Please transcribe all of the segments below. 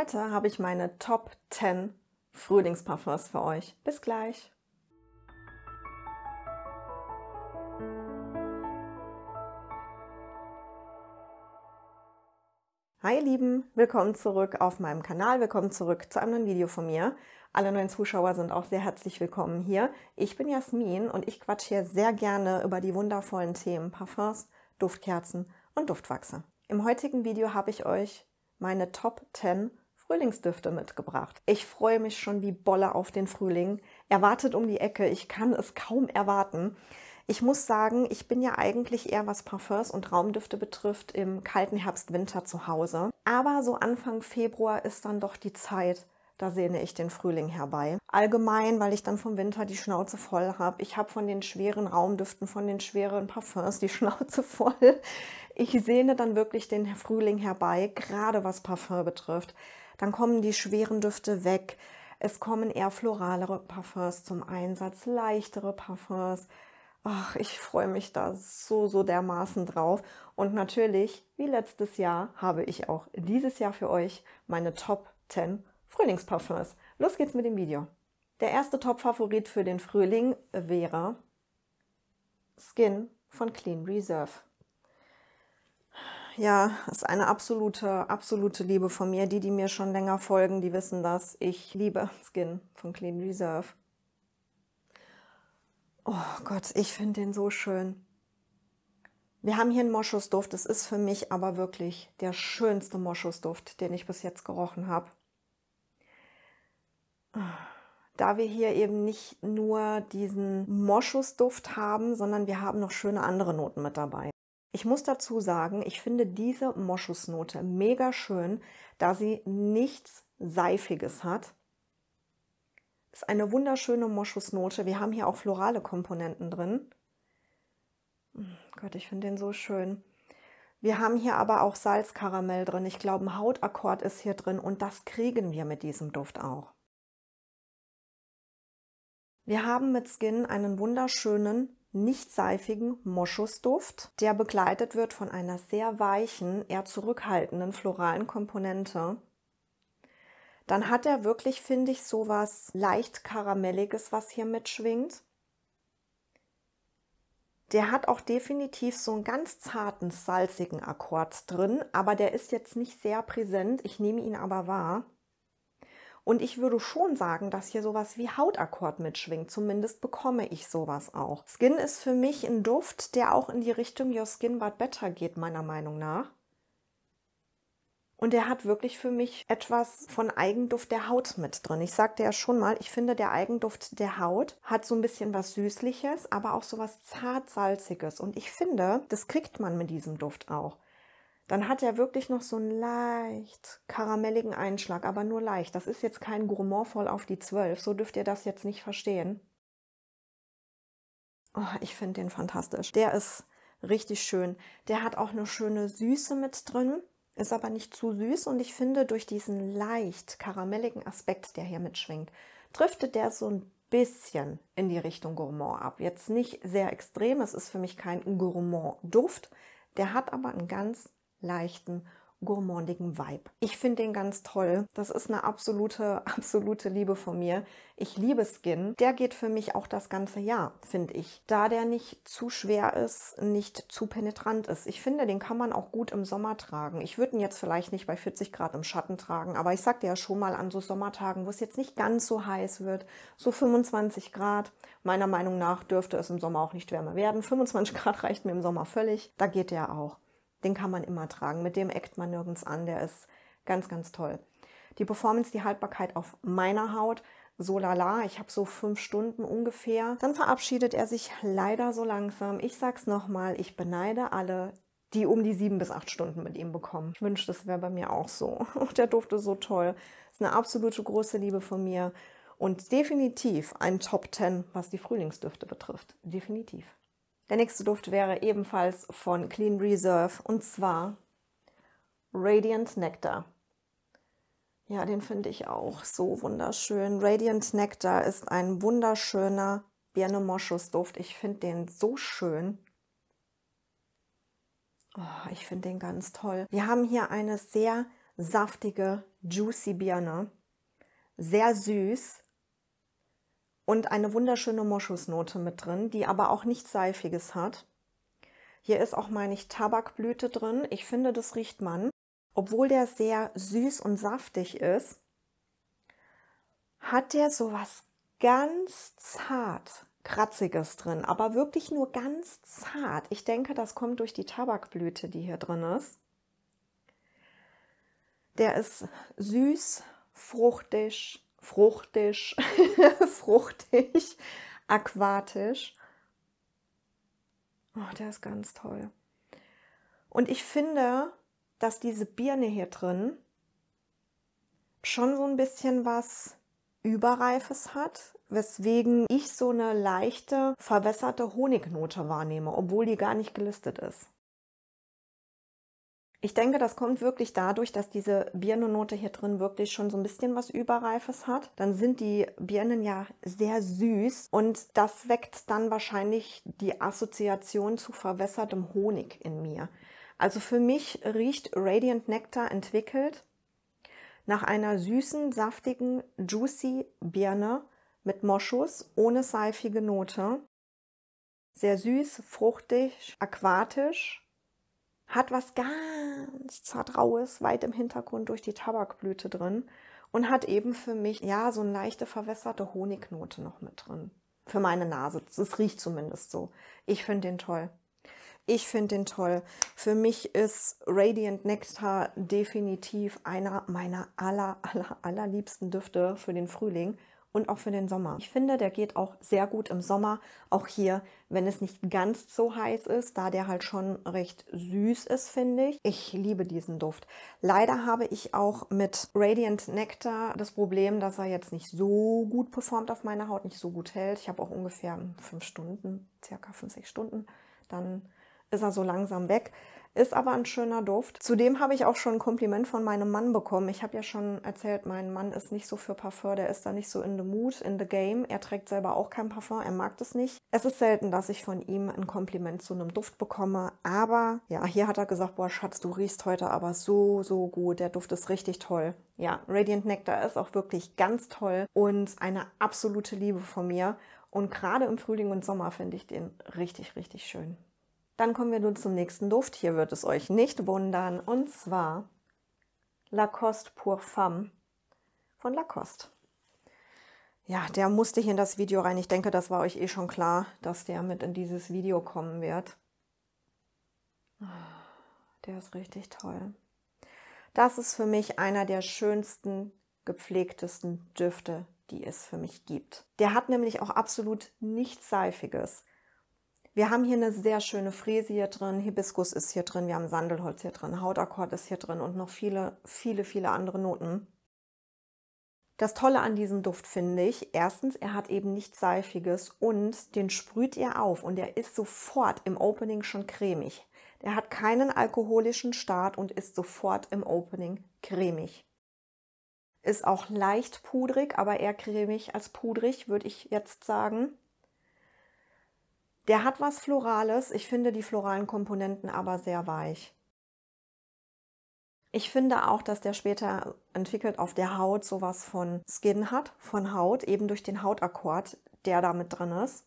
Heute habe ich meine Top 10 Frühlingsparfums für euch. Bis gleich! Hi ihr Lieben, willkommen zurück auf meinem Kanal, willkommen zurück zu einem neuen Video von mir. Alle neuen Zuschauer sind auch sehr herzlich willkommen hier. Ich bin Jasmin und ich quatsche hier sehr gerne über die wundervollen Themen Parfums, Duftkerzen und Duftwachse. Im heutigen Video habe ich euch meine Top 10 Frühlingsdüfte mitgebracht. Ich freue mich schon wie Bolle auf den Frühling. Erwartet um die Ecke. Ich kann es kaum erwarten. Ich muss sagen, ich bin ja eigentlich eher, was Parfums und Raumdüfte betrifft, im kalten Herbst-Winter zu Hause. Aber so Anfang Februar ist dann doch die Zeit, da sehne ich den Frühling herbei. Allgemein, weil ich dann vom Winter die Schnauze voll habe. Ich habe von den schweren Raumdüften, von den schweren Parfums die Schnauze voll. Ich sehne dann wirklich den Frühling herbei, gerade was Parfum betrifft. Dann kommen die schweren Düfte weg. Es kommen eher floralere Parfums zum Einsatz, leichtere Parfums. Ach, ich freue mich da so, so dermaßen drauf. Und natürlich, wie letztes Jahr, habe ich auch dieses Jahr für euch meine Top 10 Frühlingsparfums. Los geht's mit dem Video. Der erste Top-Favorit für den Frühling wäre Skin von Clean Reserve ja, ist eine absolute, absolute Liebe von mir. Die, die mir schon länger folgen, die wissen das. Ich liebe Skin von Clean Reserve. Oh Gott, ich finde den so schön. Wir haben hier einen Moschusduft. Es ist für mich aber wirklich der schönste Moschusduft, den ich bis jetzt gerochen habe. Da wir hier eben nicht nur diesen Moschusduft haben, sondern wir haben noch schöne andere Noten mit dabei. Ich muss dazu sagen, ich finde diese Moschusnote mega schön, da sie nichts Seifiges hat. Ist eine wunderschöne Moschusnote. Wir haben hier auch florale Komponenten drin. Hm, Gott, ich finde den so schön. Wir haben hier aber auch Salzkaramell drin. Ich glaube, ein Hautakkord ist hier drin und das kriegen wir mit diesem Duft auch. Wir haben mit Skin einen wunderschönen nicht seifigen Moschusduft, der begleitet wird von einer sehr weichen, eher zurückhaltenden floralen Komponente. Dann hat er wirklich, finde ich, so was leicht karamelliges, was hier mitschwingt. Der hat auch definitiv so einen ganz zarten, salzigen Akkord drin, aber der ist jetzt nicht sehr präsent. Ich nehme ihn aber wahr. Und ich würde schon sagen, dass hier sowas wie Hautakkord mitschwingt. Zumindest bekomme ich sowas auch. Skin ist für mich ein Duft, der auch in die Richtung Your Skin But Better geht, meiner Meinung nach. Und der hat wirklich für mich etwas von Eigenduft der Haut mit drin. Ich sagte ja schon mal, ich finde, der Eigenduft der Haut hat so ein bisschen was Süßliches, aber auch so was Zart-Salziges. Und ich finde, das kriegt man mit diesem Duft auch dann hat er wirklich noch so einen leicht karamelligen Einschlag, aber nur leicht. Das ist jetzt kein Gourmand voll auf die Zwölf, so dürft ihr das jetzt nicht verstehen. Oh, ich finde den fantastisch. Der ist richtig schön. Der hat auch eine schöne Süße mit drin, ist aber nicht zu süß und ich finde durch diesen leicht karamelligen Aspekt, der hier mitschwingt, driftet der so ein bisschen in die Richtung Gourmand ab. Jetzt nicht sehr extrem, es ist für mich kein Gourmand-Duft, der hat aber einen ganz leichten gourmandigen Vibe. Ich finde den ganz toll. Das ist eine absolute, absolute Liebe von mir. Ich liebe Skin. Der geht für mich auch das ganze Jahr, finde ich. Da der nicht zu schwer ist, nicht zu penetrant ist. Ich finde, den kann man auch gut im Sommer tragen. Ich würde ihn jetzt vielleicht nicht bei 40 Grad im Schatten tragen, aber ich sagte ja schon mal an so Sommertagen, wo es jetzt nicht ganz so heiß wird, so 25 Grad. Meiner Meinung nach dürfte es im Sommer auch nicht wärmer werden. 25 Grad reicht mir im Sommer völlig. Da geht der auch. Den kann man immer tragen. Mit dem eckt man nirgends an. Der ist ganz, ganz toll. Die Performance, die Haltbarkeit auf meiner Haut, so lala. Ich habe so fünf Stunden ungefähr. Dann verabschiedet er sich leider so langsam. Ich sag's nochmal, ich beneide alle, die um die sieben bis acht Stunden mit ihm bekommen. Ich wünschte, das wäre bei mir auch so. der Duft ist so toll. Ist eine absolute große Liebe von mir. Und definitiv ein Top Ten, was die Frühlingsdüfte betrifft. Definitiv. Der nächste Duft wäre ebenfalls von Clean Reserve und zwar Radiant Nectar. Ja, den finde ich auch so wunderschön. Radiant Nectar ist ein wunderschöner Birne Moschus Duft. Ich finde den so schön. Oh, ich finde den ganz toll. Wir haben hier eine sehr saftige, juicy Birne. Sehr süß, und eine wunderschöne Moschusnote mit drin, die aber auch nichts Seifiges hat. Hier ist auch, meine ich, Tabakblüte drin. Ich finde, das riecht man. Obwohl der sehr süß und saftig ist, hat der sowas ganz zart, kratziges drin, aber wirklich nur ganz zart. Ich denke, das kommt durch die Tabakblüte, die hier drin ist. Der ist süß, fruchtig, fruchtig, fruchtig, aquatisch. Oh, der ist ganz toll. Und ich finde, dass diese Birne hier drin schon so ein bisschen was Überreifes hat, weswegen ich so eine leichte, verwässerte Honignote wahrnehme, obwohl die gar nicht gelistet ist. Ich denke, das kommt wirklich dadurch, dass diese Birnennote hier drin wirklich schon so ein bisschen was Überreifes hat. Dann sind die Birnen ja sehr süß und das weckt dann wahrscheinlich die Assoziation zu verwässertem Honig in mir. Also für mich riecht Radiant Nectar entwickelt nach einer süßen, saftigen, juicy Birne mit Moschus ohne seifige Note. Sehr süß, fruchtig, aquatisch hat was ganz zart raues weit im Hintergrund durch die Tabakblüte drin und hat eben für mich ja so eine leichte verwässerte Honignote noch mit drin. Für meine Nase, es riecht zumindest so. Ich finde den toll. Ich finde den toll. Für mich ist Radiant Nectar definitiv einer meiner aller, aller, allerliebsten Düfte für den Frühling und auch für den Sommer. Ich finde, der geht auch sehr gut im Sommer, auch hier, wenn es nicht ganz so heiß ist, da der halt schon recht süß ist, finde ich. Ich liebe diesen Duft. Leider habe ich auch mit Radiant Nectar das Problem, dass er jetzt nicht so gut performt auf meiner Haut, nicht so gut hält. Ich habe auch ungefähr fünf Stunden, circa fünf, sechs Stunden, dann ist er so langsam weg. Ist aber ein schöner Duft. Zudem habe ich auch schon ein Kompliment von meinem Mann bekommen. Ich habe ja schon erzählt, mein Mann ist nicht so für Parfum, der ist da nicht so in the mood, in the game. Er trägt selber auch kein Parfum, er mag das nicht. Es ist selten, dass ich von ihm ein Kompliment zu einem Duft bekomme, aber ja, hier hat er gesagt, boah Schatz, du riechst heute aber so, so gut, der Duft ist richtig toll. Ja, Radiant Nectar ist auch wirklich ganz toll und eine absolute Liebe von mir. Und gerade im Frühling und Sommer finde ich den richtig, richtig schön. Dann kommen wir nun zum nächsten Duft. Hier wird es euch nicht wundern. Und zwar Lacoste Pour Femme von Lacoste. Ja, der musste hier in das Video rein. Ich denke, das war euch eh schon klar, dass der mit in dieses Video kommen wird. Der ist richtig toll. Das ist für mich einer der schönsten, gepflegtesten Düfte, die es für mich gibt. Der hat nämlich auch absolut nichts Seifiges. Wir haben hier eine sehr schöne Fräse hier drin, Hibiskus ist hier drin, wir haben Sandelholz hier drin, Hautakkord ist hier drin und noch viele, viele, viele andere Noten. Das Tolle an diesem Duft finde ich, erstens, er hat eben nichts Seifiges und den sprüht ihr auf und er ist sofort im Opening schon cremig. Der hat keinen alkoholischen Start und ist sofort im Opening cremig. Ist auch leicht pudrig, aber eher cremig als pudrig, würde ich jetzt sagen. Der hat was Florales. Ich finde die floralen Komponenten aber sehr weich. Ich finde auch, dass der später entwickelt auf der Haut sowas von Skin hat, von Haut, eben durch den Hautakkord, der da mit drin ist.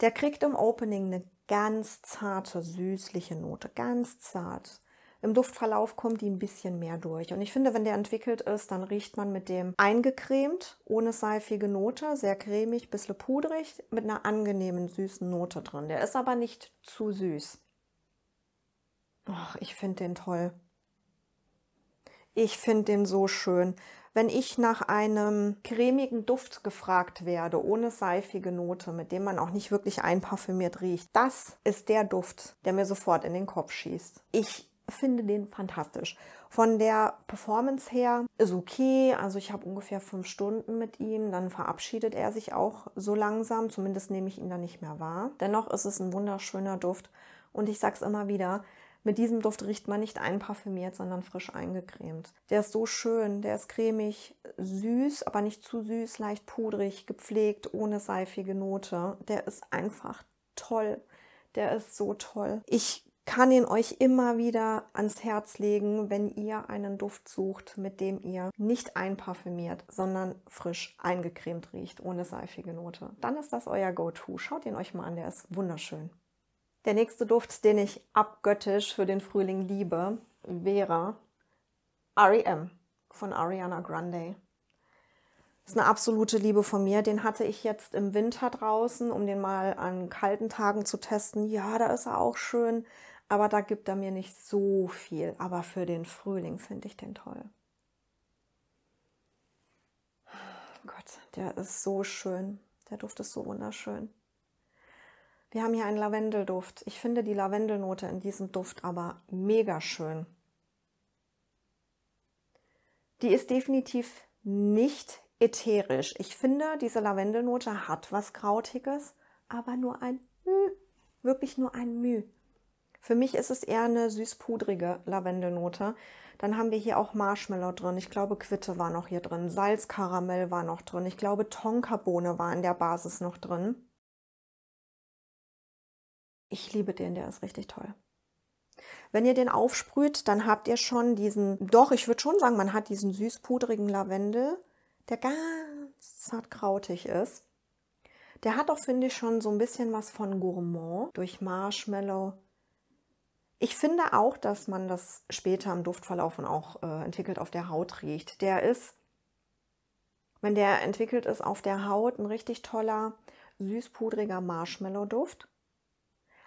Der kriegt im Opening eine ganz zarte, süßliche Note, ganz zart. Im Duftverlauf kommt die ein bisschen mehr durch. Und ich finde, wenn der entwickelt ist, dann riecht man mit dem eingecremt, ohne seifige Note, sehr cremig, bisschen pudrig, mit einer angenehmen süßen Note drin. Der ist aber nicht zu süß. Ach, ich finde den toll. Ich finde den so schön. Wenn ich nach einem cremigen Duft gefragt werde, ohne seifige Note, mit dem man auch nicht wirklich einparfümiert riecht, das ist der Duft, der mir sofort in den Kopf schießt. Ich finde den fantastisch. Von der Performance her ist okay. Also ich habe ungefähr fünf Stunden mit ihm. Dann verabschiedet er sich auch so langsam. Zumindest nehme ich ihn dann nicht mehr wahr. Dennoch ist es ein wunderschöner Duft. Und ich sage es immer wieder, mit diesem Duft riecht man nicht einparfümiert, sondern frisch eingecremt. Der ist so schön, der ist cremig, süß, aber nicht zu süß, leicht pudrig, gepflegt, ohne seifige Note. Der ist einfach toll. Der ist so toll. Ich kann ihn euch immer wieder ans Herz legen, wenn ihr einen Duft sucht, mit dem ihr nicht einparfümiert, sondern frisch eingecremt riecht, ohne seifige Note. Dann ist das euer Go-To. Schaut ihn euch mal an, der ist wunderschön. Der nächste Duft, den ich abgöttisch für den Frühling liebe, wäre REM von Ariana Grande. Ist eine absolute Liebe von mir. Den hatte ich jetzt im Winter draußen, um den mal an kalten Tagen zu testen. Ja, da ist er auch schön. Aber da gibt er mir nicht so viel. Aber für den Frühling finde ich den toll. Gott, der ist so schön. Der Duft ist so wunderschön. Wir haben hier einen Lavendelduft. Ich finde die Lavendelnote in diesem Duft aber mega schön. Die ist definitiv nicht ätherisch. Ich finde, diese Lavendelnote hat was Krautiges, aber nur ein Müh, hm, wirklich nur ein Mühe. Für mich ist es eher eine süß-pudrige Lavendelnote. Dann haben wir hier auch Marshmallow drin. Ich glaube, Quitte war noch hier drin. Salzkaramell war noch drin. Ich glaube, Tonkabohne war in der Basis noch drin. Ich liebe den, der ist richtig toll. Wenn ihr den aufsprüht, dann habt ihr schon diesen, doch, ich würde schon sagen, man hat diesen süß-pudrigen Lavendel, der ganz zart krautig ist. Der hat auch, finde ich, schon so ein bisschen was von Gourmand durch Marshmallow, ich finde auch, dass man das später im Duftverlauf und auch äh, entwickelt auf der Haut riecht. Der ist, wenn der entwickelt ist auf der Haut, ein richtig toller, süßpudriger Marshmallow-Duft.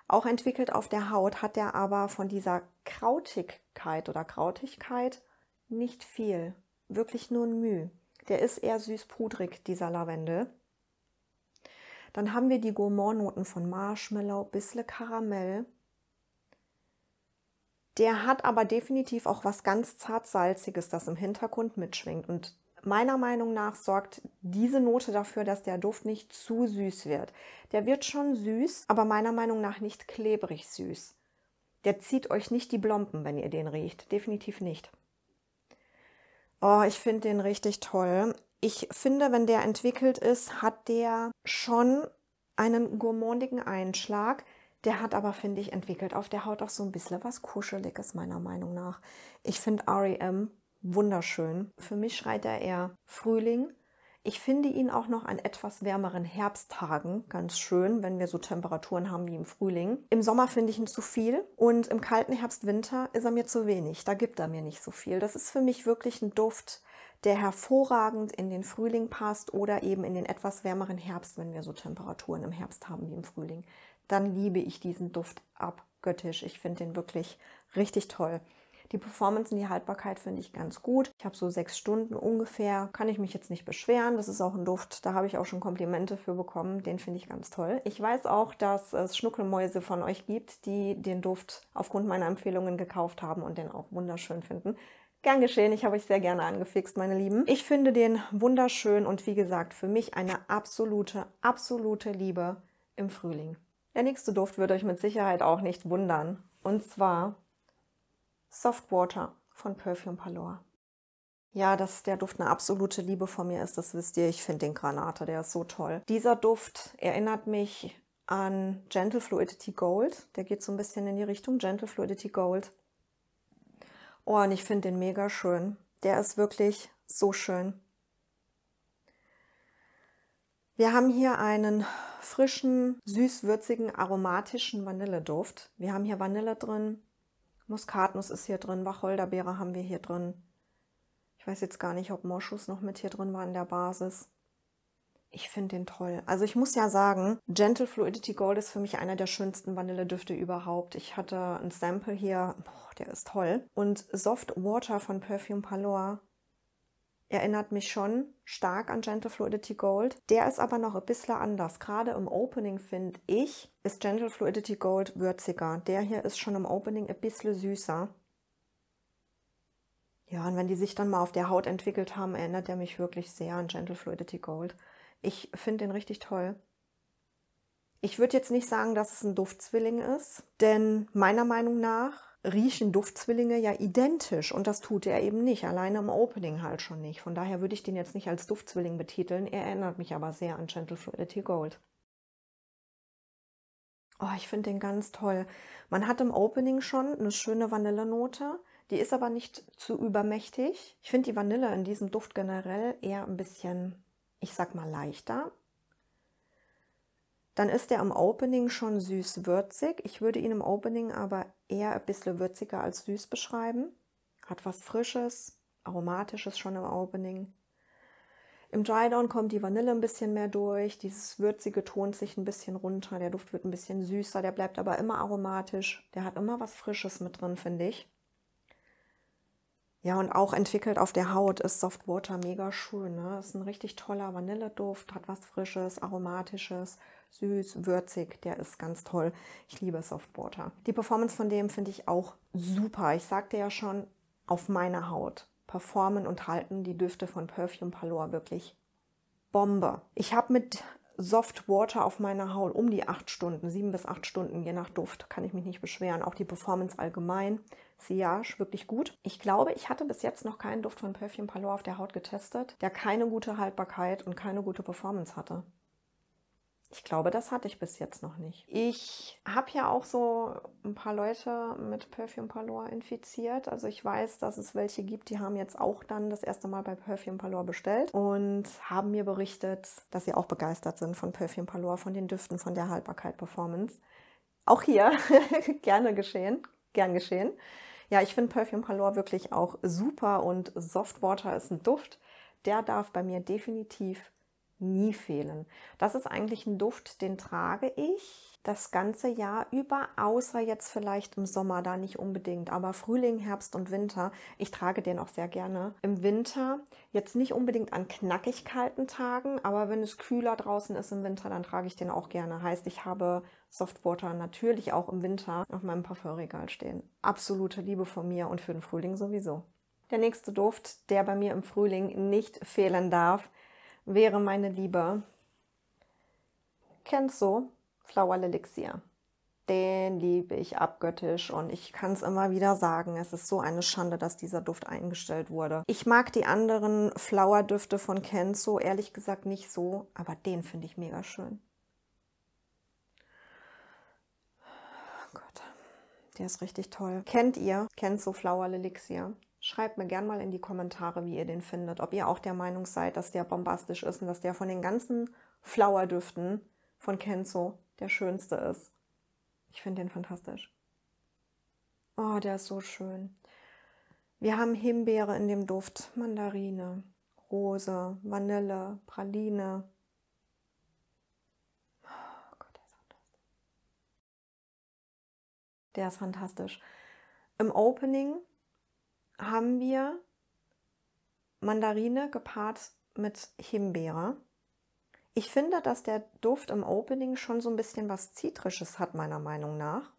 Auch entwickelt auf der Haut hat er aber von dieser Krautigkeit oder Krautigkeit nicht viel. Wirklich nur ein Mühe. Der ist eher süßpudrig, dieser Lavendel. Dann haben wir die Gourmand-Noten von Marshmallow, bisschen Karamell, der hat aber definitiv auch was ganz zartsalziges, das im Hintergrund mitschwingt. Und meiner Meinung nach sorgt diese Note dafür, dass der Duft nicht zu süß wird. Der wird schon süß, aber meiner Meinung nach nicht klebrig süß. Der zieht euch nicht die Blompen, wenn ihr den riecht. Definitiv nicht. Oh, ich finde den richtig toll. Ich finde, wenn der entwickelt ist, hat der schon einen gourmandigen Einschlag. Der hat aber, finde ich, entwickelt auf der Haut auch so ein bisschen was Kuscheliges, meiner Meinung nach. Ich finde REM wunderschön. Für mich schreit er eher Frühling. Ich finde ihn auch noch an etwas wärmeren Herbsttagen ganz schön, wenn wir so Temperaturen haben wie im Frühling. Im Sommer finde ich ihn zu viel und im kalten Herbst-Winter ist er mir zu wenig. Da gibt er mir nicht so viel. Das ist für mich wirklich ein Duft, der hervorragend in den Frühling passt oder eben in den etwas wärmeren Herbst, wenn wir so Temperaturen im Herbst haben wie im Frühling dann liebe ich diesen Duft abgöttisch. Ich finde den wirklich richtig toll. Die Performance und die Haltbarkeit finde ich ganz gut. Ich habe so sechs Stunden ungefähr. Kann ich mich jetzt nicht beschweren. Das ist auch ein Duft. Da habe ich auch schon Komplimente für bekommen. Den finde ich ganz toll. Ich weiß auch, dass es Schnuckelmäuse von euch gibt, die den Duft aufgrund meiner Empfehlungen gekauft haben und den auch wunderschön finden. Gern geschehen, ich habe euch sehr gerne angefixt, meine Lieben. Ich finde den wunderschön und wie gesagt, für mich eine absolute, absolute Liebe im Frühling. Der nächste Duft wird euch mit Sicherheit auch nicht wundern. Und zwar Soft Water von Perfume Palor. Ja, dass der Duft eine absolute Liebe von mir ist, das wisst ihr. Ich finde den Granate, der ist so toll. Dieser Duft erinnert mich an Gentle Fluidity Gold. Der geht so ein bisschen in die Richtung Gentle Fluidity Gold. Oh, und ich finde den mega schön. Der ist wirklich so schön. Wir haben hier einen frischen, süß-würzigen, aromatischen Vanilleduft. Wir haben hier Vanille drin, Muskatnuss ist hier drin, Wacholderbeere haben wir hier drin. Ich weiß jetzt gar nicht, ob Moschus noch mit hier drin war in der Basis. Ich finde den toll. Also ich muss ja sagen, Gentle Fluidity Gold ist für mich einer der schönsten Vanilledüfte überhaupt. Ich hatte ein Sample hier, boah, der ist toll. Und Soft Water von Perfume Palois erinnert mich schon stark an Gentle Fluidity Gold. Der ist aber noch ein bisschen anders. Gerade im Opening finde ich, ist Gentle Fluidity Gold würziger. Der hier ist schon im Opening ein bisschen süßer. Ja, und wenn die sich dann mal auf der Haut entwickelt haben, erinnert er mich wirklich sehr an Gentle Fluidity Gold. Ich finde den richtig toll. Ich würde jetzt nicht sagen, dass es ein Duftzwilling ist, denn meiner Meinung nach riechen Duftzwillinge ja identisch und das tut er eben nicht, alleine im Opening halt schon nicht. Von daher würde ich den jetzt nicht als Duftzwilling betiteln, er erinnert mich aber sehr an Gentle Fluidity Gold. Oh, ich finde den ganz toll. Man hat im Opening schon eine schöne Vanillenote, die ist aber nicht zu übermächtig. Ich finde die Vanille in diesem Duft generell eher ein bisschen, ich sag mal leichter, dann ist der am Opening schon süß-würzig. Ich würde ihn im Opening aber eher ein bisschen würziger als süß beschreiben. Hat was Frisches, Aromatisches schon im Opening. Im Dry-Down kommt die Vanille ein bisschen mehr durch, dieses Würzige tont sich ein bisschen runter, der Duft wird ein bisschen süßer, der bleibt aber immer aromatisch, der hat immer was Frisches mit drin, finde ich. Ja, und auch entwickelt auf der Haut ist Soft Water mega schön. Ne? Ist ein richtig toller Vanilleduft, hat was Frisches, Aromatisches, süß, würzig. Der ist ganz toll. Ich liebe Soft Water. Die Performance von dem finde ich auch super. Ich sagte ja schon, auf meiner Haut performen und halten die Düfte von Perfume Palor wirklich Bombe. Ich habe mit Soft Water auf meiner Haut um die acht Stunden, sieben bis acht Stunden, je nach Duft, kann ich mich nicht beschweren. Auch die Performance allgemein Sillage wirklich gut. Ich glaube, ich hatte bis jetzt noch keinen Duft von Perfume Palo auf der Haut getestet, der keine gute Haltbarkeit und keine gute Performance hatte. Ich glaube, das hatte ich bis jetzt noch nicht. Ich habe ja auch so ein paar Leute mit Perfume Palour infiziert. Also ich weiß, dass es welche gibt, die haben jetzt auch dann das erste Mal bei Perfume Palour bestellt und haben mir berichtet, dass sie auch begeistert sind von Perfume Palour, von den Düften, von der Haltbarkeit, Performance. Auch hier gerne geschehen, gern geschehen. Ja, ich finde Perfume Color wirklich auch super und Softwater ist ein Duft, der darf bei mir definitiv nie fehlen. Das ist eigentlich ein Duft, den trage ich das ganze Jahr über, außer jetzt vielleicht im Sommer, da nicht unbedingt, aber Frühling, Herbst und Winter, ich trage den auch sehr gerne. Im Winter, jetzt nicht unbedingt an knackig kalten Tagen, aber wenn es kühler draußen ist im Winter, dann trage ich den auch gerne. Heißt, ich habe Softwater natürlich auch im Winter auf meinem Parfümregal stehen. Absolute Liebe von mir und für den Frühling sowieso. Der nächste Duft, der bei mir im Frühling nicht fehlen darf, wäre meine Liebe. Kenzo Flower Flauerlelixier. Den liebe ich abgöttisch und ich kann es immer wieder sagen, es ist so eine Schande, dass dieser Duft eingestellt wurde. Ich mag die anderen Flower Düfte von Kenzo ehrlich gesagt nicht so, aber den finde ich mega schön. Oh Gott, der ist richtig toll. Kennt ihr Kenzo Flower Lelixier? Schreibt mir gerne mal in die Kommentare, wie ihr den findet. Ob ihr auch der Meinung seid, dass der bombastisch ist und dass der von den ganzen Flower-Düften von Kenzo der schönste ist. Ich finde den fantastisch. Oh, der ist so schön. Wir haben Himbeere in dem Duft, Mandarine, Rose, Vanille, Praline. Oh Gott, der ist fantastisch. Der ist fantastisch. Im Opening haben wir Mandarine gepaart mit Himbeere. Ich finde, dass der Duft im Opening schon so ein bisschen was Zitrisches hat, meiner Meinung nach.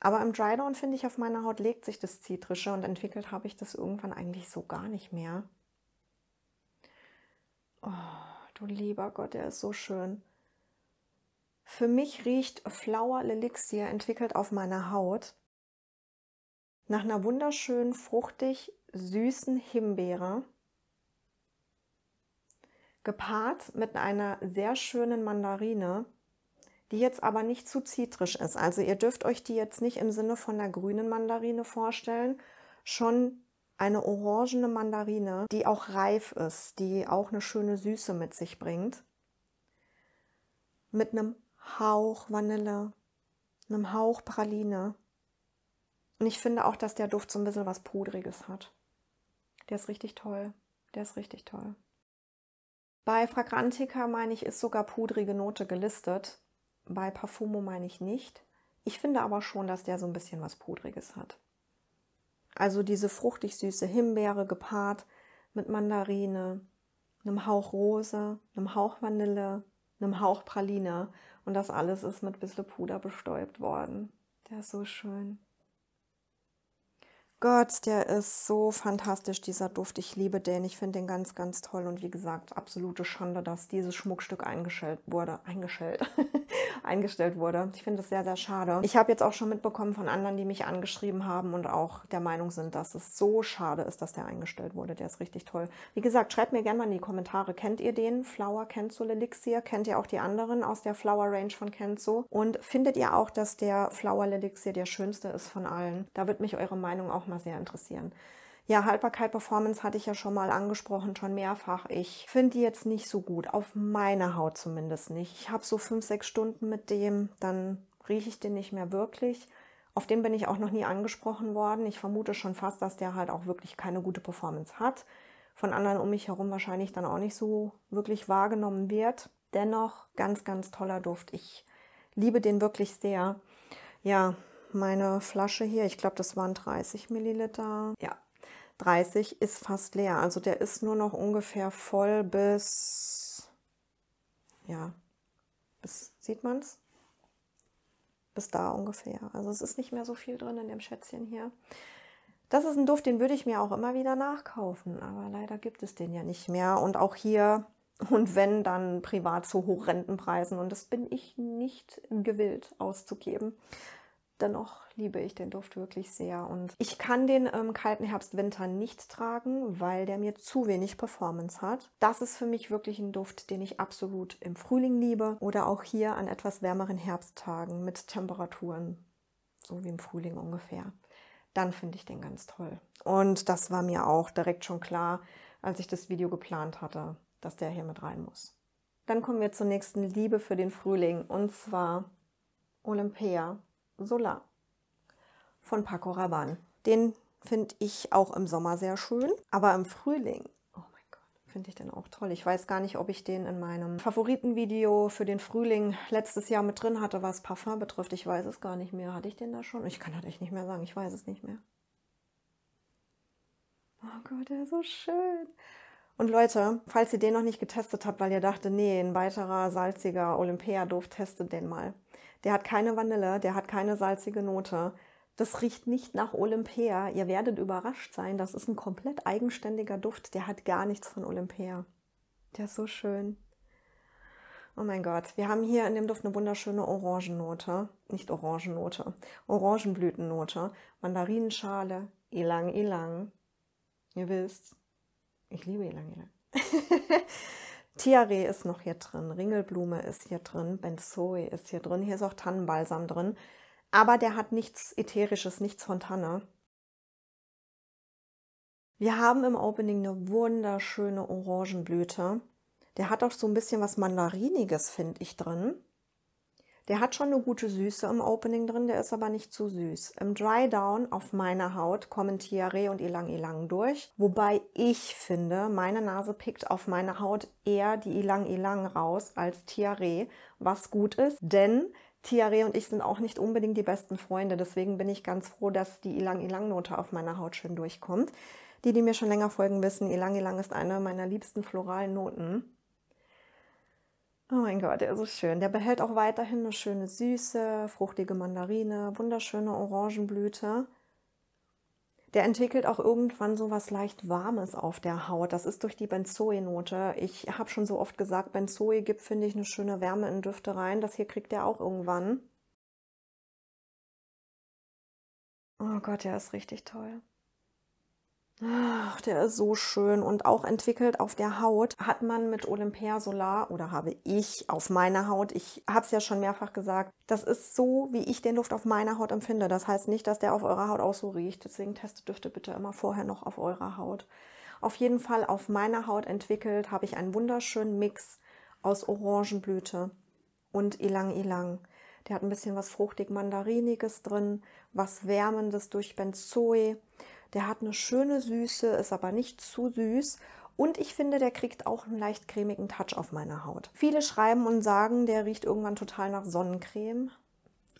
Aber im Drydown finde ich, auf meiner Haut legt sich das Zitrische und entwickelt habe ich das irgendwann eigentlich so gar nicht mehr. Oh, du lieber Gott, der ist so schön. Für mich riecht Flower Elixir entwickelt auf meiner Haut nach einer wunderschönen, fruchtig, süßen Himbeere gepaart mit einer sehr schönen Mandarine, die jetzt aber nicht zu zitrisch ist. Also ihr dürft euch die jetzt nicht im Sinne von der grünen Mandarine vorstellen, schon eine orangene Mandarine, die auch reif ist, die auch eine schöne Süße mit sich bringt. Mit einem Hauch Vanille, einem Hauch Praline. Und ich finde auch, dass der Duft so ein bisschen was Pudriges hat. Der ist richtig toll. Der ist richtig toll. Bei Fragrantica meine ich, ist sogar pudrige Note gelistet. Bei Parfumo meine ich nicht. Ich finde aber schon, dass der so ein bisschen was Pudriges hat. Also diese fruchtig-süße Himbeere gepaart mit Mandarine, einem Hauch Rose, einem Hauch Vanille, einem Hauch Praline. Und das alles ist mit ein bisschen Puder bestäubt worden. Der ist so schön. Gott, der ist so fantastisch, dieser Duft. Ich liebe den. Ich finde den ganz, ganz toll. Und wie gesagt, absolute Schande, dass dieses Schmuckstück eingestellt wurde. Eingestellt. eingestellt wurde. Ich finde es sehr, sehr schade. Ich habe jetzt auch schon mitbekommen von anderen, die mich angeschrieben haben und auch der Meinung sind, dass es so schade ist, dass der eingestellt wurde. Der ist richtig toll. Wie gesagt, schreibt mir gerne mal in die Kommentare. Kennt ihr den? Flower Kenzo Elixir? Kennt ihr auch die anderen aus der Flower Range von Kenzo? Und findet ihr auch, dass der Flower Lelixier der schönste ist von allen? Da wird mich eure Meinung auch mal sehr interessieren. Ja, Haltbarkeit Performance hatte ich ja schon mal angesprochen, schon mehrfach. Ich finde die jetzt nicht so gut, auf meine Haut zumindest nicht. Ich habe so fünf, sechs Stunden mit dem, dann rieche ich den nicht mehr wirklich. Auf den bin ich auch noch nie angesprochen worden. Ich vermute schon fast, dass der halt auch wirklich keine gute Performance hat. Von anderen um mich herum wahrscheinlich dann auch nicht so wirklich wahrgenommen wird. Dennoch ganz, ganz toller Duft. Ich liebe den wirklich sehr. Ja, meine Flasche hier, ich glaube, das waren 30 Milliliter. Ja, 30 ist fast leer. Also der ist nur noch ungefähr voll bis, ja, bis, sieht man es? Bis da ungefähr. Also es ist nicht mehr so viel drin in dem Schätzchen hier. Das ist ein Duft, den würde ich mir auch immer wieder nachkaufen, aber leider gibt es den ja nicht mehr. Und auch hier, und wenn, dann privat zu Hochrentenpreisen. Und das bin ich nicht gewillt auszugeben dennoch liebe ich den Duft wirklich sehr. Und ich kann den ähm, kalten Herbst-Winter nicht tragen, weil der mir zu wenig Performance hat. Das ist für mich wirklich ein Duft, den ich absolut im Frühling liebe oder auch hier an etwas wärmeren Herbsttagen mit Temperaturen, so wie im Frühling ungefähr. Dann finde ich den ganz toll. Und das war mir auch direkt schon klar, als ich das Video geplant hatte, dass der hier mit rein muss. Dann kommen wir zur nächsten Liebe für den Frühling und zwar Olympia Solar von Paco Rabanne. Den finde ich auch im Sommer sehr schön, aber im Frühling, oh mein Gott, finde ich den auch toll. Ich weiß gar nicht, ob ich den in meinem Favoritenvideo für den Frühling letztes Jahr mit drin hatte, was Parfum betrifft. Ich weiß es gar nicht mehr. Hatte ich den da schon? Ich kann das echt nicht mehr sagen. Ich weiß es nicht mehr. Oh Gott, der ist so schön. Und Leute, falls ihr den noch nicht getestet habt, weil ihr dachte, nee, ein weiterer salziger Olympia-Duft, testet den mal. Der hat keine Vanille, der hat keine salzige Note. Das riecht nicht nach Olympia. Ihr werdet überrascht sein. Das ist ein komplett eigenständiger Duft. Der hat gar nichts von Olympia. Der ist so schön. Oh mein Gott, wir haben hier in dem Duft eine wunderschöne Orangennote, nicht Orangennote, Orangenblütennote, Mandarinenschale, Ilang Ilang. Ihr wisst, ich liebe Ilang Ilang. Tiare ist noch hier drin, Ringelblume ist hier drin, Benzoe ist hier drin, hier ist auch Tannenbalsam drin. Aber der hat nichts Ätherisches, nichts von Tanne. Wir haben im Opening eine wunderschöne Orangenblüte. Der hat auch so ein bisschen was Mandariniges, finde ich, drin. Der hat schon eine gute Süße im Opening drin, der ist aber nicht zu süß. Im Dry Down auf meiner Haut kommen Tiare und Ilang Ilang durch, wobei ich finde, meine Nase pickt auf meiner Haut eher die Ilang Ilang raus als Tiare, was gut ist, denn Tiare und ich sind auch nicht unbedingt die besten Freunde, deswegen bin ich ganz froh, dass die Ilang Ilang Note auf meiner Haut schön durchkommt. Die, die mir schon länger folgen, wissen, Ilang Ilang ist eine meiner liebsten floralen Noten. Oh mein Gott, der ist so schön. Der behält auch weiterhin eine schöne süße, fruchtige Mandarine, wunderschöne Orangenblüte. Der entwickelt auch irgendwann so was leicht Warmes auf der Haut. Das ist durch die Benzoe-Note. Ich habe schon so oft gesagt, Benzoe gibt, finde ich, eine schöne Wärme in Düfte rein. Das hier kriegt er auch irgendwann. Oh Gott, der ist richtig toll. Ach, der ist so schön und auch entwickelt auf der Haut hat man mit Olympia Solar oder habe ich auf meiner Haut, ich habe es ja schon mehrfach gesagt, das ist so, wie ich den Duft auf meiner Haut empfinde. Das heißt nicht, dass der auf eurer Haut auch so riecht. Deswegen testet Düfte bitte immer vorher noch auf eurer Haut. Auf jeden Fall auf meiner Haut entwickelt habe ich einen wunderschönen Mix aus Orangenblüte und Ilang Ilang. Der hat ein bisschen was fruchtig-mandariniges drin, was Wärmendes durch Benzoe der hat eine schöne Süße, ist aber nicht zu süß. Und ich finde, der kriegt auch einen leicht cremigen Touch auf meiner Haut. Viele schreiben und sagen, der riecht irgendwann total nach Sonnencreme.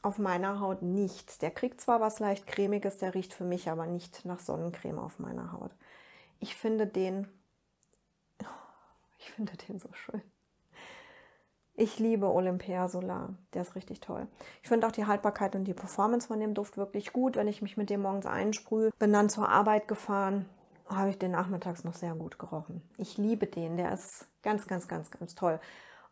Auf meiner Haut nicht. Der kriegt zwar was leicht cremiges, der riecht für mich aber nicht nach Sonnencreme auf meiner Haut. Ich finde den, ich finde den so schön. Ich liebe Olympia Solar. Der ist richtig toll. Ich finde auch die Haltbarkeit und die Performance von dem Duft wirklich gut. Wenn ich mich mit dem morgens einsprühe, bin dann zur Arbeit gefahren, habe ich den nachmittags noch sehr gut gerochen. Ich liebe den. Der ist ganz, ganz, ganz, ganz toll.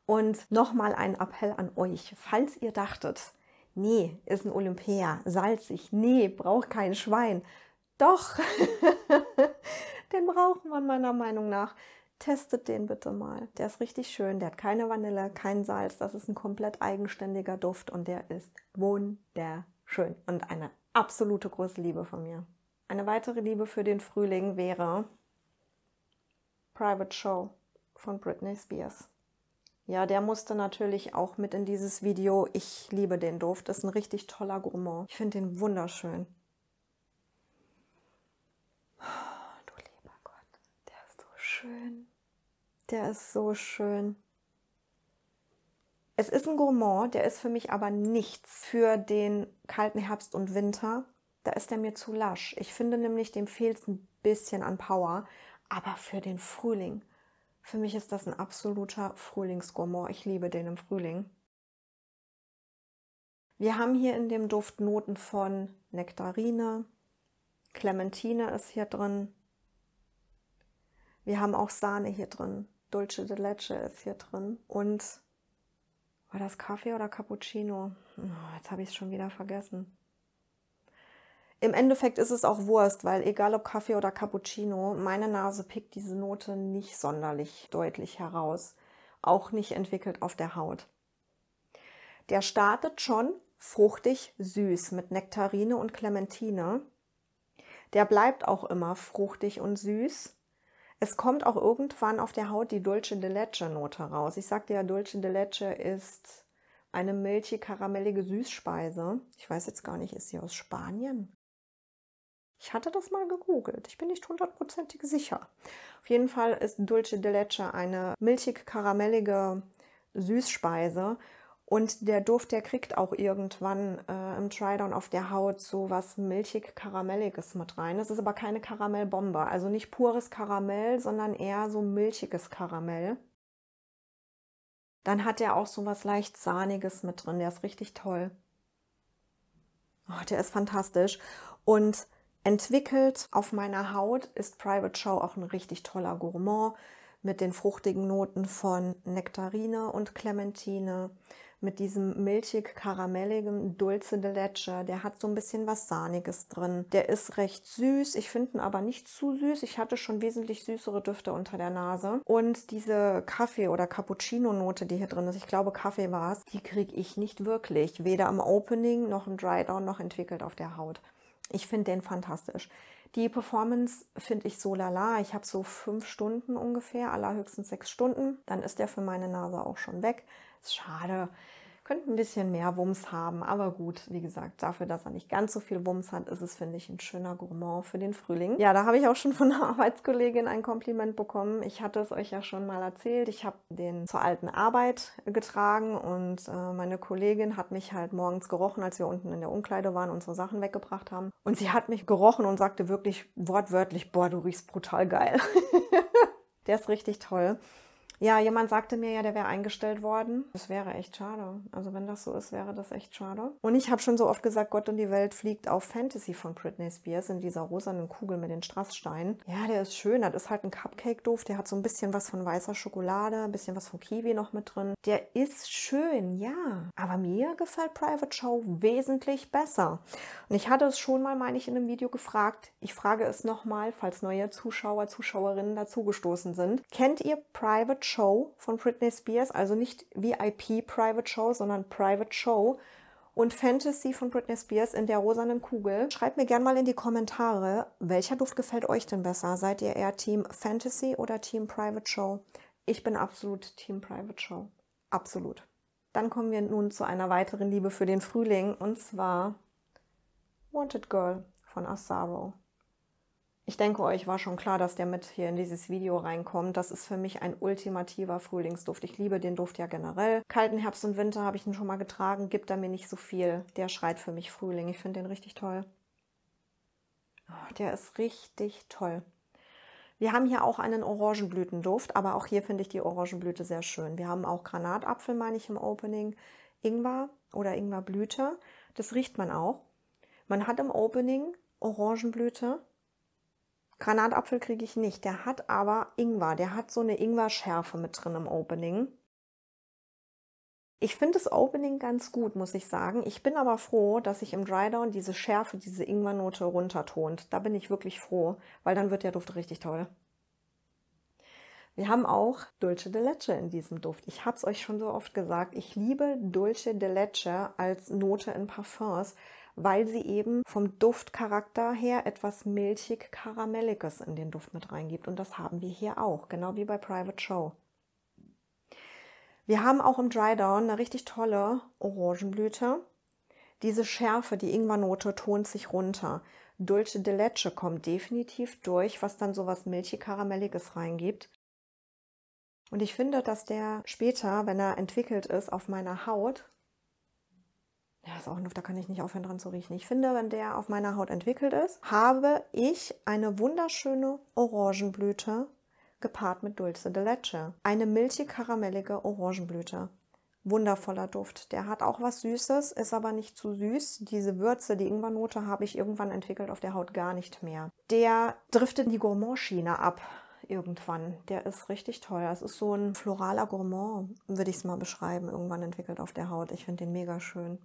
Und nochmal ein Appell an euch. Falls ihr dachtet, nee, ist ein Olympia, salzig, nee, braucht kein Schwein. Doch, den braucht man meiner Meinung nach. Testet den bitte mal. Der ist richtig schön, der hat keine Vanille, kein Salz, das ist ein komplett eigenständiger Duft und der ist wunderschön und eine absolute große Liebe von mir. Eine weitere Liebe für den Frühling wäre Private Show von Britney Spears. Ja, der musste natürlich auch mit in dieses Video. Ich liebe den Duft. Das Ist ein richtig toller Gourmand. Ich finde den wunderschön. schön. Der ist so schön. Es ist ein Gourmand, der ist für mich aber nichts für den kalten Herbst und Winter. Da ist er mir zu lasch. Ich finde nämlich, dem fehlt es ein bisschen an Power. Aber für den Frühling. Für mich ist das ein absoluter Frühlingsgourmand. Ich liebe den im Frühling. Wir haben hier in dem Duft Noten von Nektarine, Clementine ist hier drin, wir haben auch Sahne hier drin. Dulce de Leche ist hier drin. Und war das Kaffee oder Cappuccino? Oh, jetzt habe ich es schon wieder vergessen. Im Endeffekt ist es auch Wurst, weil egal ob Kaffee oder Cappuccino, meine Nase pickt diese Note nicht sonderlich deutlich heraus. Auch nicht entwickelt auf der Haut. Der startet schon fruchtig süß mit Nektarine und Clementine. Der bleibt auch immer fruchtig und süß es kommt auch irgendwann auf der Haut die Dulce de Leche Note raus. Ich sagte ja, Dulce de Leche ist eine milchig karamellige Süßspeise. Ich weiß jetzt gar nicht, ist sie aus Spanien? Ich hatte das mal gegoogelt. Ich bin nicht hundertprozentig sicher. Auf jeden Fall ist Dulce de Leche eine milchig karamellige Süßspeise und der Duft, der kriegt auch irgendwann äh, im Trydown auf der Haut so was milchig-karamelliges mit rein. Das ist aber keine Karamellbombe, also nicht pures Karamell, sondern eher so milchiges Karamell. Dann hat er auch so was leicht sahniges mit drin. Der ist richtig toll. Oh, der ist fantastisch. Und entwickelt auf meiner Haut ist Private Show auch ein richtig toller Gourmand mit den fruchtigen Noten von Nektarine und Clementine, mit diesem milchig-karamelligen Dulce de Leche. Der hat so ein bisschen was Sahniges drin. Der ist recht süß. Ich finde ihn aber nicht zu süß. Ich hatte schon wesentlich süßere Düfte unter der Nase. Und diese Kaffee- oder Cappuccino-Note, die hier drin ist, ich glaube Kaffee war es, die kriege ich nicht wirklich. Weder im Opening, noch im Drydown, noch entwickelt auf der Haut. Ich finde den fantastisch. Die Performance finde ich so lala. Ich habe so fünf Stunden ungefähr, allerhöchstens sechs Stunden. Dann ist der für meine Nase auch schon weg. Ist schade. Könnte ein bisschen mehr Wumms haben, aber gut, wie gesagt, dafür, dass er nicht ganz so viel Wumms hat, ist es, finde ich, ein schöner Gourmand für den Frühling. Ja, da habe ich auch schon von einer Arbeitskollegin ein Kompliment bekommen. Ich hatte es euch ja schon mal erzählt. Ich habe den zur alten Arbeit getragen und äh, meine Kollegin hat mich halt morgens gerochen, als wir unten in der Umkleide waren, und unsere Sachen weggebracht haben. Und sie hat mich gerochen und sagte wirklich wortwörtlich, boah, du riechst brutal geil. der ist richtig toll. Ja, jemand sagte mir ja, der wäre eingestellt worden. Das wäre echt schade. Also wenn das so ist, wäre das echt schade. Und ich habe schon so oft gesagt, Gott und die Welt fliegt auf Fantasy von Britney Spears in dieser rosanen Kugel mit den Strasssteinen. Ja, der ist schön. Das ist halt ein Cupcake-Duft. Der hat so ein bisschen was von weißer Schokolade, ein bisschen was von Kiwi noch mit drin. Der ist schön, ja. Aber mir gefällt Private Show wesentlich besser. Und ich hatte es schon mal, meine ich, in einem Video gefragt. Ich frage es nochmal, falls neue Zuschauer, Zuschauerinnen dazugestoßen sind. Kennt ihr Private Private Show von Britney Spears, also nicht VIP Private Show, sondern Private Show und Fantasy von Britney Spears in der rosanen Kugel. Schreibt mir gerne mal in die Kommentare, welcher Duft gefällt euch denn besser? Seid ihr eher Team Fantasy oder Team Private Show? Ich bin absolut Team Private Show. Absolut. Dann kommen wir nun zu einer weiteren Liebe für den Frühling und zwar Wanted Girl von Asaro. Ich denke, euch war schon klar, dass der mit hier in dieses Video reinkommt. Das ist für mich ein ultimativer Frühlingsduft. Ich liebe den Duft ja generell. Kalten Herbst und Winter habe ich ihn schon mal getragen, gibt er mir nicht so viel. Der schreit für mich Frühling. Ich finde den richtig toll. Oh, der ist richtig toll. Wir haben hier auch einen Orangenblütenduft, aber auch hier finde ich die Orangenblüte sehr schön. Wir haben auch Granatapfel, meine ich, im Opening, Ingwer oder Ingwerblüte. Das riecht man auch. Man hat im Opening Orangenblüte, Granatapfel kriege ich nicht. Der hat aber Ingwer. Der hat so eine Ingwer-Schärfe mit drin im Opening. Ich finde das Opening ganz gut, muss ich sagen. Ich bin aber froh, dass ich im Drydown diese Schärfe, diese Ingwernote runtertont. Da bin ich wirklich froh, weil dann wird der Duft richtig toll. Wir haben auch Dulce de Leche in diesem Duft. Ich habe es euch schon so oft gesagt. Ich liebe Dulce de Leche als Note in Parfums weil sie eben vom Duftcharakter her etwas milchig-karamelliges in den Duft mit reingibt. Und das haben wir hier auch, genau wie bei Private Show. Wir haben auch im Drydown eine richtig tolle Orangenblüte. Diese Schärfe, die Ingwernote, tont sich runter. Dulce de Leche kommt definitiv durch, was dann so was milchig-karamelliges reingibt. Und ich finde, dass der später, wenn er entwickelt ist, auf meiner Haut ja, ist auch ein Duft, da kann ich nicht aufhören dran zu riechen. Ich finde, wenn der auf meiner Haut entwickelt ist, habe ich eine wunderschöne Orangenblüte gepaart mit Dulce de Leche. Eine milchig karamellige Orangenblüte. Wundervoller Duft. Der hat auch was Süßes, ist aber nicht zu süß. Diese Würze, die Ingwernote habe ich irgendwann entwickelt auf der Haut gar nicht mehr. Der driftet in die Gourmandschiene ab irgendwann. Der ist richtig toll. Es ist so ein floraler Gourmand, würde ich es mal beschreiben, irgendwann entwickelt auf der Haut. Ich finde den mega schön.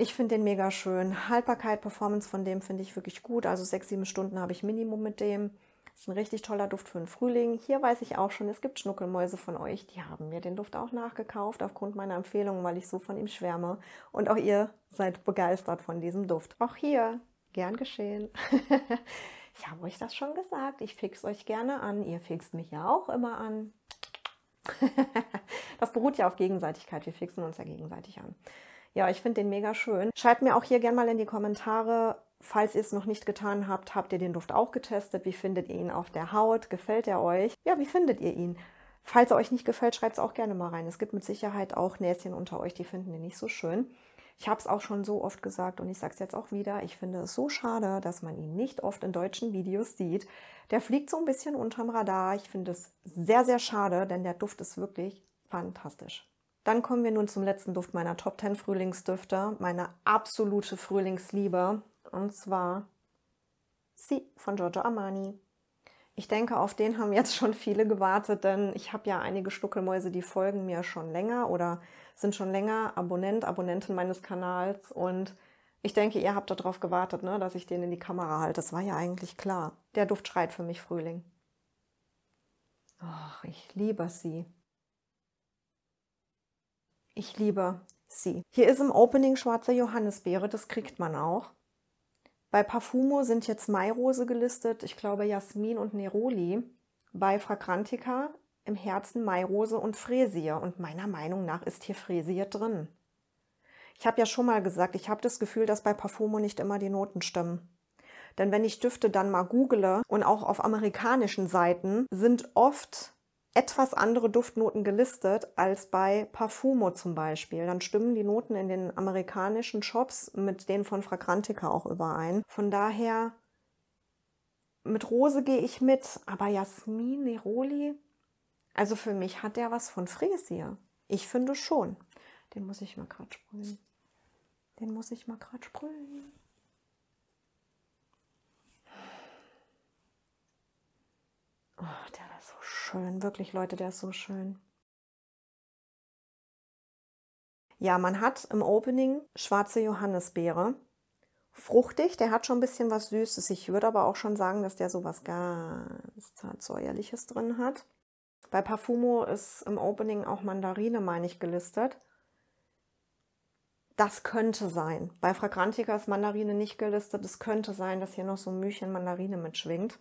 Ich finde den mega schön. Haltbarkeit, Performance von dem finde ich wirklich gut. Also sechs, sieben Stunden habe ich Minimum mit dem. Ist ein richtig toller Duft für den Frühling. Hier weiß ich auch schon, es gibt Schnuckelmäuse von euch. Die haben mir den Duft auch nachgekauft aufgrund meiner Empfehlungen, weil ich so von ihm schwärme. Und auch ihr seid begeistert von diesem Duft. Auch hier, gern geschehen. ich habe euch das schon gesagt. Ich fixe euch gerne an. Ihr fixt mich ja auch immer an. das beruht ja auf Gegenseitigkeit. Wir fixen uns ja gegenseitig an. Ja, ich finde den mega schön. Schreibt mir auch hier gerne mal in die Kommentare, Falls ihr es noch nicht getan habt, habt ihr den Duft auch getestet? Wie findet ihr ihn auf der Haut? Gefällt er euch? Ja, wie findet ihr ihn? Falls er euch nicht gefällt, schreibt es auch gerne mal rein. Es gibt mit Sicherheit auch Näschen unter euch, die finden den nicht so schön. Ich habe es auch schon so oft gesagt und ich sage es jetzt auch wieder. Ich finde es so schade, dass man ihn nicht oft in deutschen Videos sieht. Der fliegt so ein bisschen unterm Radar. Ich finde es sehr, sehr schade, denn der Duft ist wirklich fantastisch. Dann kommen wir nun zum letzten Duft meiner Top 10 Frühlingsdüfte, meine absolute Frühlingsliebe, und zwar Sie von Giorgio Armani. Ich denke, auf den haben jetzt schon viele gewartet, denn ich habe ja einige Schnuckelmäuse, die folgen mir schon länger oder sind schon länger Abonnent, Abonnentin meines Kanals und ich denke, ihr habt darauf gewartet, ne, dass ich den in die Kamera halte. Das war ja eigentlich klar. Der Duft schreit für mich Frühling. Ach, ich liebe sie. Ich liebe sie. Hier ist im Opening schwarze Johannisbeere, das kriegt man auch. Bei Parfumo sind jetzt Mairose gelistet, ich glaube Jasmin und Neroli. Bei Fragrantica im Herzen Mairose und Fräsie und meiner Meinung nach ist hier Fräsie drin. Ich habe ja schon mal gesagt, ich habe das Gefühl, dass bei Parfumo nicht immer die Noten stimmen. Denn wenn ich Düfte dann mal google und auch auf amerikanischen Seiten sind oft etwas andere Duftnoten gelistet als bei Parfumo zum Beispiel. Dann stimmen die Noten in den amerikanischen Shops mit denen von Fragrantica auch überein. Von daher, mit Rose gehe ich mit, aber Jasmin Neroli, also für mich hat der was von Fresier. Ich finde schon. Den muss ich mal gerade sprühen. Den muss ich mal gerade sprühen. Oh, der ist so schön, wirklich Leute, der ist so schön. Ja, man hat im Opening schwarze Johannisbeere. Fruchtig, der hat schon ein bisschen was Süßes. Ich würde aber auch schon sagen, dass der so was ganz zart säuerliches drin hat. Bei Parfumo ist im Opening auch Mandarine, meine ich, gelistet. Das könnte sein. Bei Fragrantica ist Mandarine nicht gelistet. Es könnte sein, dass hier noch so ein Mühchen Mandarine mitschwingt.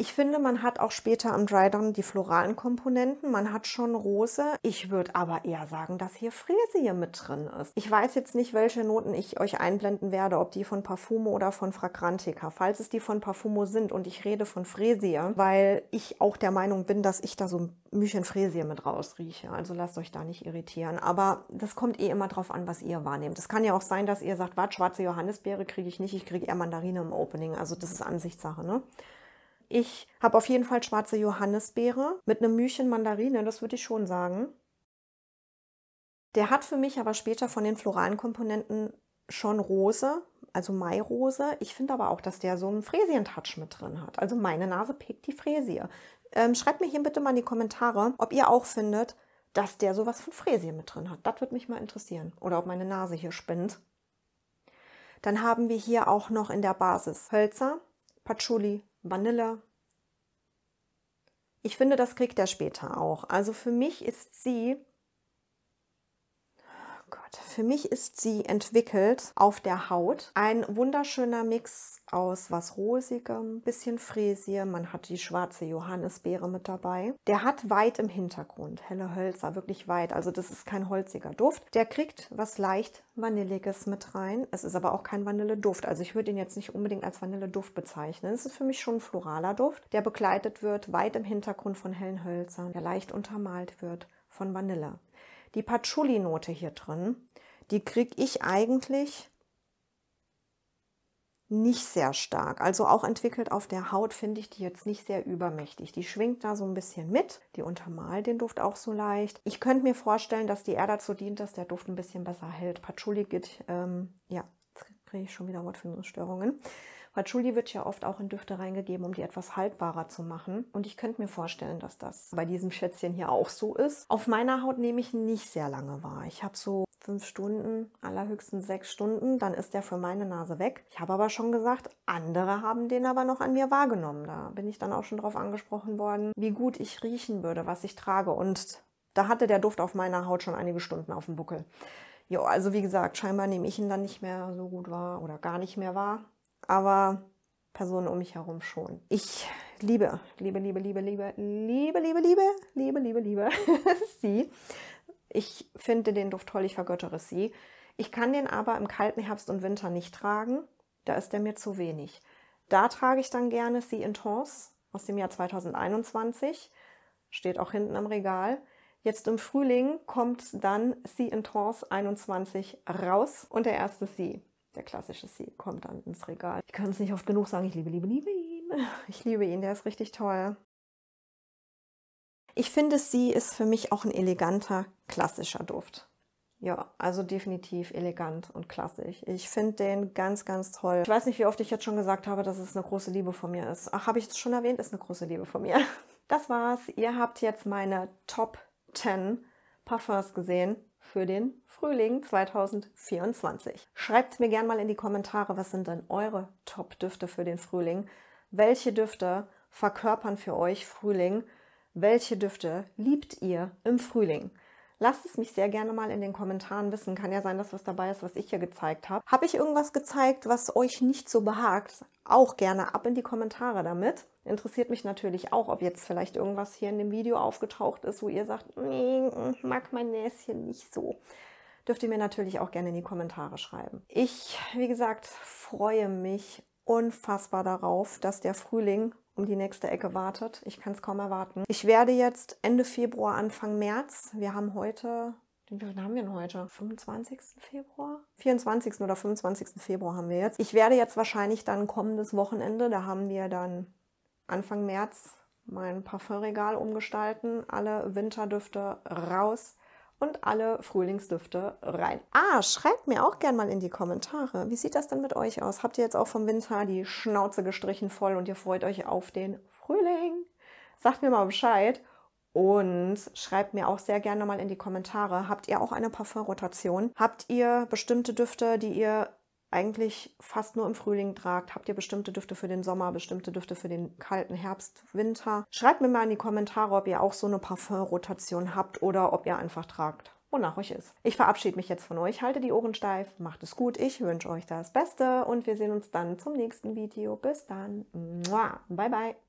Ich finde, man hat auch später am Drydown die floralen Komponenten. Man hat schon Rose. Ich würde aber eher sagen, dass hier Fräsie mit drin ist. Ich weiß jetzt nicht, welche Noten ich euch einblenden werde, ob die von Parfumo oder von Fragrantica. Falls es die von Parfumo sind und ich rede von Fräsie, weil ich auch der Meinung bin, dass ich da so ein Müchen Fräsie mit rausrieche. Also lasst euch da nicht irritieren. Aber das kommt eh immer drauf an, was ihr wahrnehmt. Es kann ja auch sein, dass ihr sagt, was, schwarze Johannisbeere kriege ich nicht, ich kriege eher Mandarine im Opening. Also das ist Ansichtssache, ne? Ich habe auf jeden Fall schwarze Johannisbeere mit einem Müchen Mandarine, das würde ich schon sagen. Der hat für mich aber später von den floralen Komponenten schon Rose, also Mairose. Ich finde aber auch, dass der so einen Fräsientouch mit drin hat. Also meine Nase pickt die Fräsie. Ähm, schreibt mir hier bitte mal in die Kommentare, ob ihr auch findet, dass der sowas von Fräsien mit drin hat. Das würde mich mal interessieren. Oder ob meine Nase hier spinnt. Dann haben wir hier auch noch in der Basis Hölzer, Patchouli, Vanille. Ich finde, das kriegt er später auch. Also für mich ist sie Gott. Für mich ist sie entwickelt auf der Haut. Ein wunderschöner Mix aus was Rosigem, bisschen Fräsie. Man hat die schwarze Johannisbeere mit dabei. Der hat weit im Hintergrund, helle Hölzer, wirklich weit. Also das ist kein holziger Duft. Der kriegt was leicht Vanilliges mit rein. Es ist aber auch kein Vanilleduft. Also ich würde ihn jetzt nicht unbedingt als Vanilleduft bezeichnen. Es ist für mich schon ein floraler Duft, der begleitet wird weit im Hintergrund von hellen Hölzern, der leicht untermalt wird von Vanille die Patchouli-Note hier drin, die kriege ich eigentlich nicht sehr stark. Also auch entwickelt auf der Haut finde ich die jetzt nicht sehr übermächtig. Die schwingt da so ein bisschen mit, die untermalt den Duft auch so leicht. Ich könnte mir vorstellen, dass die eher dazu dient, dass der Duft ein bisschen besser hält. Patchouli geht, ähm, ja, jetzt kriege ich schon wieder Wortfindungsstörungen. Äh, Patchouli wird ja oft auch in Düfte reingegeben, um die etwas haltbarer zu machen. Und ich könnte mir vorstellen, dass das bei diesem Schätzchen hier auch so ist. Auf meiner Haut nehme ich nicht sehr lange wahr. Ich habe so fünf Stunden, allerhöchstens sechs Stunden, dann ist der für meine Nase weg. Ich habe aber schon gesagt, andere haben den aber noch an mir wahrgenommen. Da bin ich dann auch schon drauf angesprochen worden, wie gut ich riechen würde, was ich trage. Und da hatte der Duft auf meiner Haut schon einige Stunden auf dem Buckel. Jo, also wie gesagt, scheinbar nehme ich ihn dann nicht mehr so gut wahr oder gar nicht mehr wahr aber Personen um mich herum schon. Ich liebe, liebe, liebe, liebe, liebe, liebe, liebe, liebe, liebe, liebe, liebe sie. Ich finde den Duft toll, ich vergöttere sie. Ich kann den aber im kalten Herbst und Winter nicht tragen, da ist er mir zu wenig. Da trage ich dann gerne Sea Intense aus dem Jahr 2021, steht auch hinten am Regal. Jetzt im Frühling kommt dann Sea Intense 21 raus und der erste Sea der klassische See kommt dann ins Regal. Ich kann es nicht oft genug sagen, ich liebe, liebe, liebe ihn. Ich liebe ihn, der ist richtig toll. Ich finde, sie ist für mich auch ein eleganter, klassischer Duft. Ja, also definitiv elegant und klassisch. Ich finde den ganz, ganz toll. Ich weiß nicht, wie oft ich jetzt schon gesagt habe, dass es eine große Liebe von mir ist. Ach, habe ich es schon erwähnt? Ist eine große Liebe von mir. Das war's. Ihr habt jetzt meine Top 10 Parfums gesehen für den Frühling 2024. Schreibt mir gerne mal in die Kommentare, was sind denn eure Top-Düfte für den Frühling? Welche Düfte verkörpern für euch Frühling? Welche Düfte liebt ihr im Frühling? Lasst es mich sehr gerne mal in den Kommentaren wissen. Kann ja sein, dass was dabei ist, was ich hier gezeigt habe. Habe ich irgendwas gezeigt, was euch nicht so behagt? Auch gerne ab in die Kommentare damit interessiert mich natürlich auch, ob jetzt vielleicht irgendwas hier in dem Video aufgetaucht ist, wo ihr sagt, nee, mag mein Näschen nicht so. Dürft ihr mir natürlich auch gerne in die Kommentare schreiben. Ich, wie gesagt, freue mich unfassbar darauf, dass der Frühling um die nächste Ecke wartet. Ich kann es kaum erwarten. Ich werde jetzt Ende Februar, Anfang März, wir haben heute den haben wir denn heute? 25. Februar? 24. oder 25. Februar haben wir jetzt. Ich werde jetzt wahrscheinlich dann kommendes Wochenende, da haben wir dann Anfang März mein Parfümregal umgestalten, alle Winterdüfte raus und alle Frühlingsdüfte rein. Ah, schreibt mir auch gerne mal in die Kommentare. Wie sieht das denn mit euch aus? Habt ihr jetzt auch vom Winter die Schnauze gestrichen voll und ihr freut euch auf den Frühling? Sagt mir mal Bescheid und schreibt mir auch sehr gerne mal in die Kommentare. Habt ihr auch eine Parfümrotation? Habt ihr bestimmte Düfte, die ihr eigentlich fast nur im Frühling tragt. Habt ihr bestimmte Düfte für den Sommer, bestimmte Düfte für den kalten Herbst, Winter? Schreibt mir mal in die Kommentare, ob ihr auch so eine Parfumrotation habt oder ob ihr einfach tragt, wonach euch ist. Ich verabschiede mich jetzt von euch, halte die Ohren steif, macht es gut, ich wünsche euch das Beste und wir sehen uns dann zum nächsten Video. Bis dann. Bye bye.